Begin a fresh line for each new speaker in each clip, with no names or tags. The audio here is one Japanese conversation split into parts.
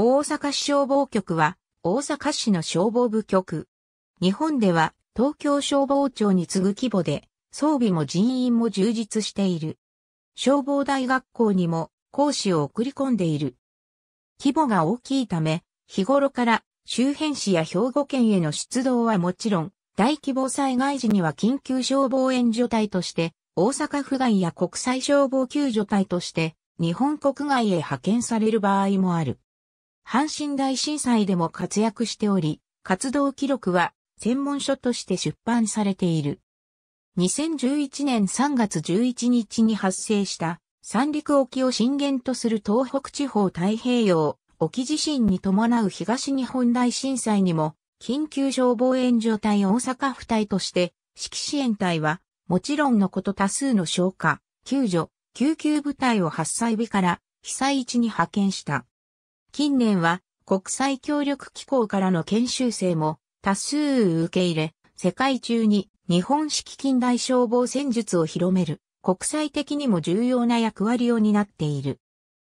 大阪市消防局は、大阪市の消防部局。日本では、東京消防庁に次ぐ規模で、装備も人員も充実している。消防大学校にも、講師を送り込んでいる。規模が大きいため、日頃から周辺市や兵庫県への出動はもちろん、大規模災害時には緊急消防援助隊として、大阪府外や国際消防救助隊として、日本国外へ派遣される場合もある。阪神大震災でも活躍しており、活動記録は専門書として出版されている。2011年3月11日に発生した三陸沖を震源とする東北地方太平洋沖地震に伴う東日本大震災にも緊急消防援助隊大阪府隊として指揮支援隊はもちろんのこと多数の消火、救助、救急部隊を発災日から被災地に派遣した。近年は国際協力機構からの研修生も多数受け入れ、世界中に日本式近代消防戦術を広める国際的にも重要な役割を担っている。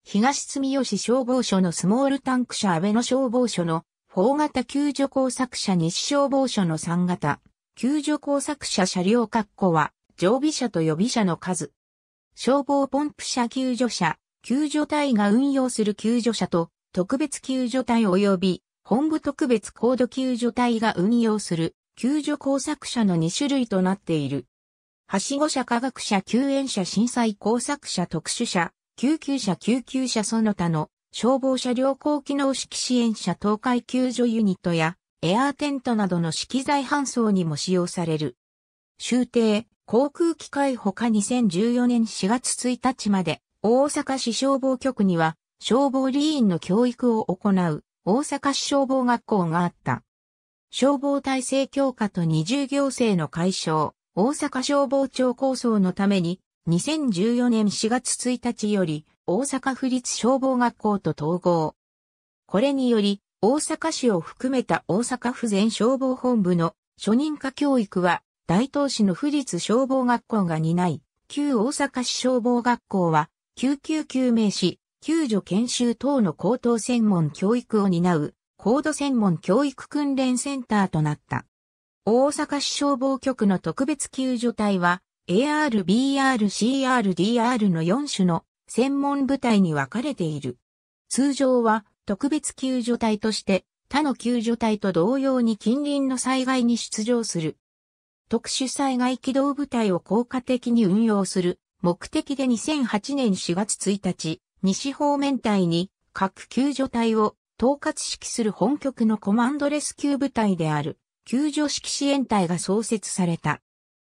東住吉消防署のスモールタンク車安倍野消防署の4型救助工作車西消防署の3型救助工作車車両括弧は常備車と予備車の数。消防ポンプ車救助車、救助隊が運用する救助車と特別救助隊及び本部特別高度救助隊が運用する救助工作者の2種類となっている。はしご車科学者救援車震災工作者特殊車、救急車救急車その他の消防車両高機能式支援車東海救助ユニットやエアーテントなどの資機材搬送にも使用される。終定、航空機械ほか2014年4月1日まで大阪市消防局には消防理員の教育を行う大阪市消防学校があった。消防体制強化と二重行政の解消、大阪消防庁構想のために、2014年4月1日より、大阪府立消防学校と統合。これにより、大阪市を含めた大阪府全消防本部の初任科教育は、大東市の府立消防学校が担い、旧大阪市消防学校は、救急救命士、救助研修等の高等専門教育を担う、高度専門教育訓練センターとなった。大阪市消防局の特別救助隊は、AR、BR、CR、DR の4種の専門部隊に分かれている。通常は特別救助隊として他の救助隊と同様に近隣の災害に出場する。特殊災害機動部隊を効果的に運用する目的で2008年4月1日、西方面隊に各救助隊を統括指揮する本局のコマンドレスキュー部隊である救助指揮支援隊が創設された。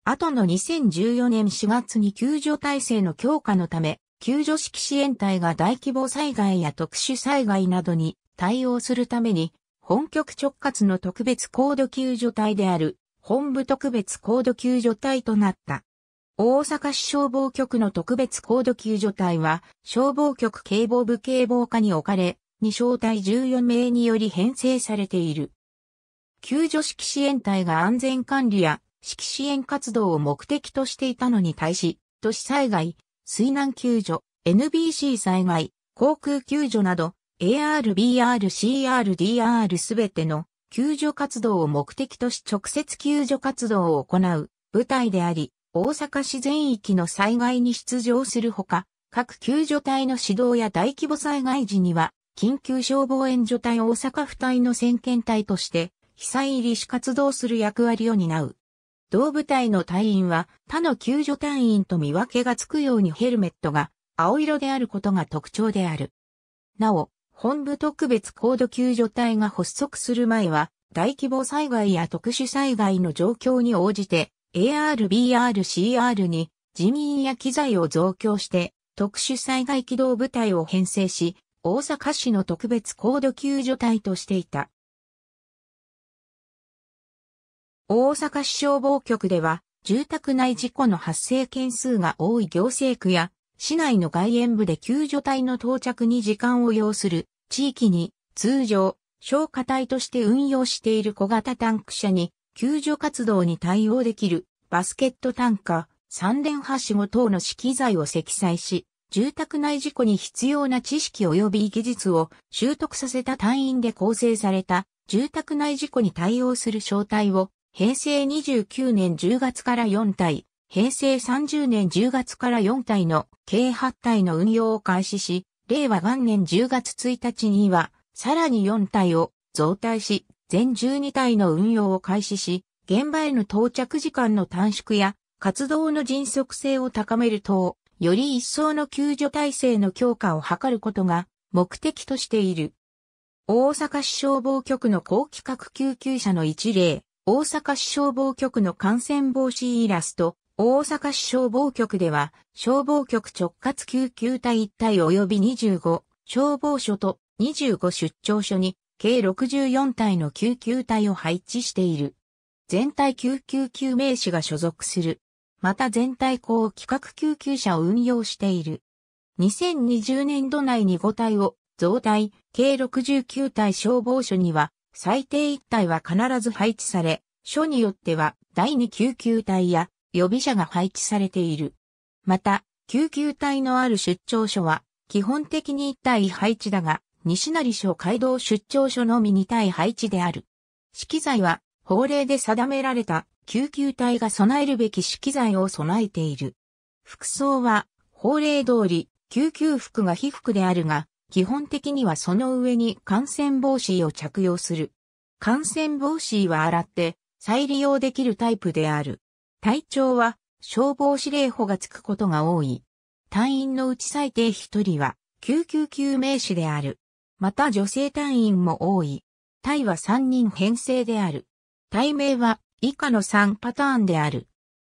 後の2014年4月に救助体制の強化のため、救助式支援隊が大規模災害や特殊災害などに対応するために、本局直轄の特別高度救助隊である本部特別高度救助隊となった。大阪市消防局の特別高度救助隊は、消防局警防部警防課に置かれ、2小隊14名により編成されている。救助式支援隊が安全管理や式支援活動を目的としていたのに対し、都市災害、水難救助、NBC 災害、航空救助など、AR、BR、CR、DR すべての救助活動を目的とし直接救助活動を行う部隊であり、大阪市全域の災害に出場するほか、各救助隊の指導や大規模災害時には、緊急消防援助隊大阪府隊の先遣隊として、被災入りし活動する役割を担う。同部隊の隊員は他の救助隊員と見分けがつくようにヘルメットが青色であることが特徴である。なお、本部特別高度救助隊が発足する前は、大規模災害や特殊災害の状況に応じて、ARBRCR に人員や機材を増強して特殊災害機動部隊を編成し、大阪市の特別高度救助隊としていた。大阪市消防局では、住宅内事故の発生件数が多い行政区や、市内の外縁部で救助隊の到着に時間を要する地域に、通常、消火隊として運用している小型タンク車に、救助活動に対応できるバスケット単価、三連はしご等の資材を積載し、住宅内事故に必要な知識及び技術を習得させた隊員で構成された住宅内事故に対応する小隊を平成29年10月から4隊、平成30年10月から4隊の計8隊の運用を開始し、令和元年10月1日にはさらに4隊を増隊し、全12体の運用を開始し、現場への到着時間の短縮や活動の迅速性を高める等、より一層の救助体制の強化を図ることが目的としている。大阪市消防局の高規格救急車の一例、大阪市消防局の感染防止イラスト、大阪市消防局では、消防局直轄救急隊1体及び25消防署と25出張所に計64体の救急隊を配置している。全体救急救命士が所属する。また全体高企画救急車を運用している。2020年度内に5体を増体、計69体消防署には、最低1体は必ず配置され、署によっては第2救急隊や予備車が配置されている。また、救急隊のある出張所は、基本的に1体配置だが、西成署街道出張所のみに対配置である。資機材は、法令で定められた救急隊が備えるべき資機材を備えている。服装は、法令通り、救急服が被服であるが、基本的にはその上に感染防止を着用する。感染防止は洗って再利用できるタイプである。体調は消防司令補がつくことが多い。隊員のうち最低1人は救急救命士である。また女性隊員も多い。隊は3人編成である。隊名は以下の3パターンである。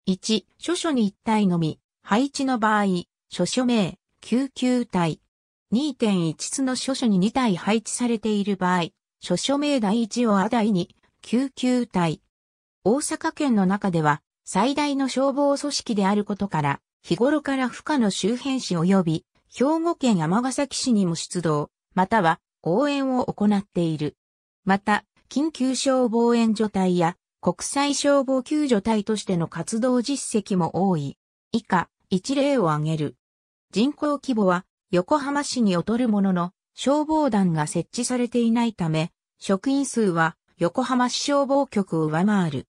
1、諸書に1体のみ、配置の場合、諸書名、救急隊。2.1つの諸書に2体配置されている場合、諸書名第1をあ第2、救急隊。大阪県の中では、最大の消防組織であることから、日頃から負荷の周辺市及び、兵庫県尼崎市にも出動、または応援を行っている。また、緊急消防援助隊や国際消防救助隊としての活動実績も多い。以下、一例を挙げる。人口規模は横浜市に劣るものの、消防団が設置されていないため、職員数は横浜市消防局を上回る。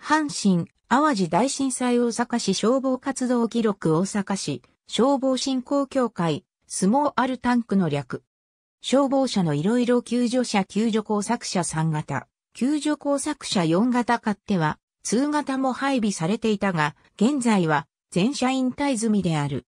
阪神、淡路大震災大阪市消防活動記録大阪市、消防振興協会、相撲あるタンクの略。消防車のいろいろ救助車救助工作車3型、救助工作車4型買っては、2型も配備されていたが、現在は全車引退済みである。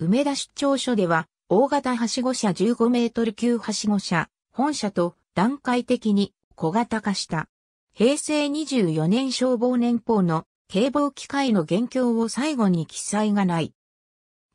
梅田出張所では、大型はしご車15メートル級はしご車、本車と段階的に小型化した。平成24年消防年報の警防機械の現況を最後に記載がない。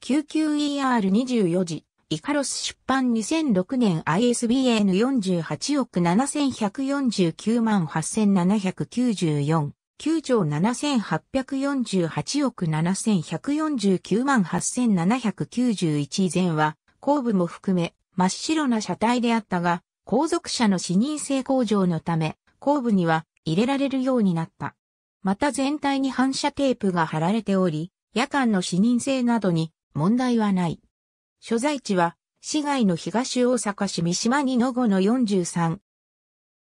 救急 ER24 時イカロス出版2006年 ISBN 48億7149万8794。9兆7848億7149万8791以前は、後部も含め、真っ白な車体であったが、後続車の視認性向上のため、後部には入れられるようになった。また全体に反射テープが貼られており、夜間の視認性などに問題はない。所在地は、市外の東大阪市三島にの後の43。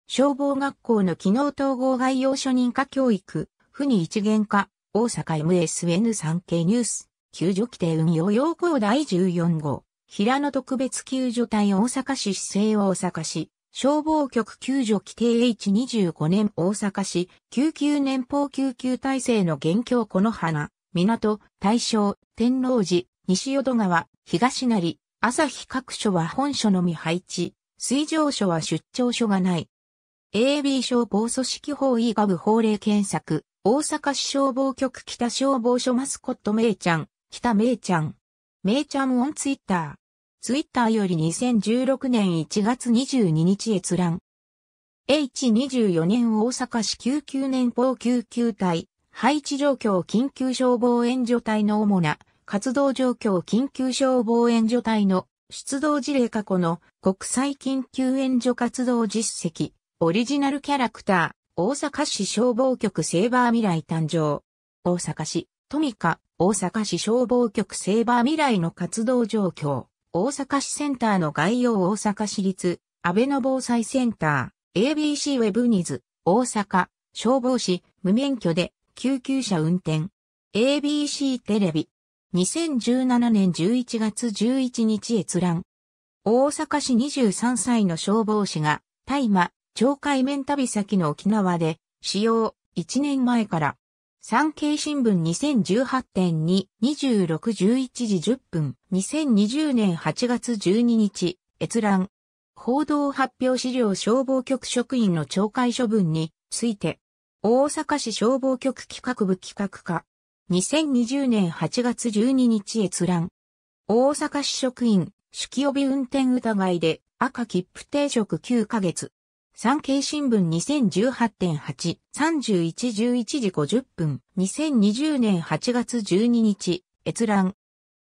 消防学校の機能統合概要初任科教育、府に一元化、大阪 MSN3 経ニュース、救助規定運用要項第14号、平野特別救助隊大阪市市政大阪市、消防局救助規定 H25 年大阪市、救急年報救急体制の現況この花、港、大正、天王寺、西淀川、東成、朝日各所は本所のみ配置、水上所は出張所がない。AB 消防組織法医学部法令検索、大阪市消防局北消防署マスコットめいちゃん、北めいちゃん。めいちゃんオンツイッター。ツイッターより2016年1月22日閲覧。H24 年大阪市救急年報救急隊、配置状況緊急消防援助隊の主な活動状況緊急消防援助隊の出動事例過去の国際緊急援助活動実績、オリジナルキャラクター、大阪市消防局セーバー未来誕生。大阪市、トミカ、大阪市消防局セーバー未来の活動状況。大阪市センターの概要大阪市立、安倍の防災センター、ABC ウェブニズ、大阪、消防士、無免許で、救急車運転。ABC テレビ。2017年11月11日閲覧。大阪市23歳の消防士が、大麻、懲戒免旅先の沖縄で、使用、1年前から。産経新聞2018.2、2611時10分、2020年8月12日、閲覧。報道発表資料消防局職員の懲戒処分について、大阪市消防局企画部企画課、2020年8月12日閲覧。大阪市職員、酒気帯び運転疑いで赤切符定職9ヶ月。産経新聞2018.8、31時50分、2020年8月12日、閲覧。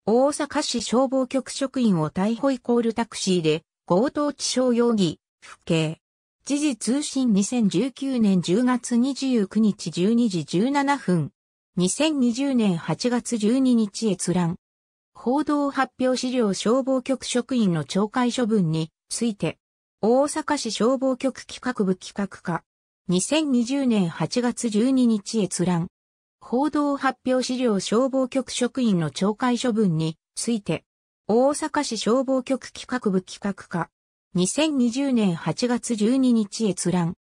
大阪市消防局職員を逮捕イコールタクシーで、強盗致傷容疑、不警時事通信2019年10月29日12時17分、2020年8月12日閲覧。報道発表資料消防局職員の懲戒処分について、大阪市消防局企画部企画課。2020年8月12日閲覧。報道発表資料消防局職員の懲戒処分について、大阪市消防局企画部企画課。2020年8月12日閲覧。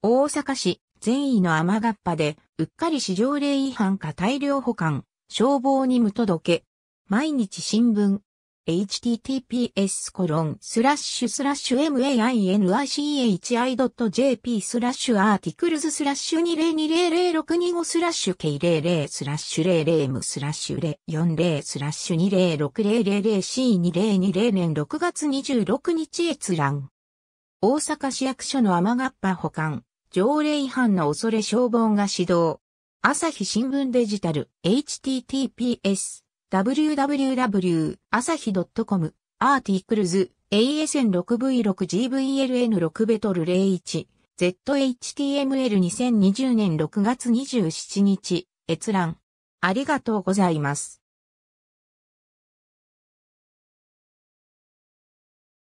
大阪市善意の雨がっぱでうっかり市場令違反か大量保管、消防に無届け。毎日新聞。https コロンスラッシュスラッシュ mainichi.jp スラッシュアーティクルズスラッシュ2 0 2 0 0 6 2 5スラッシュ k00 スラッシュ00ムスラッシュ040スラッシュ 2060000c2020 年6月26日閲覧大阪市役所の雨がっぱ保管条例違反の恐れ消防が指導。朝日新聞デジタル https www 朝日 .com アーティクルズ ASN6V6GVLN6 ベトル 01ZHTML2020 年6月27日閲覧ありがとうございます。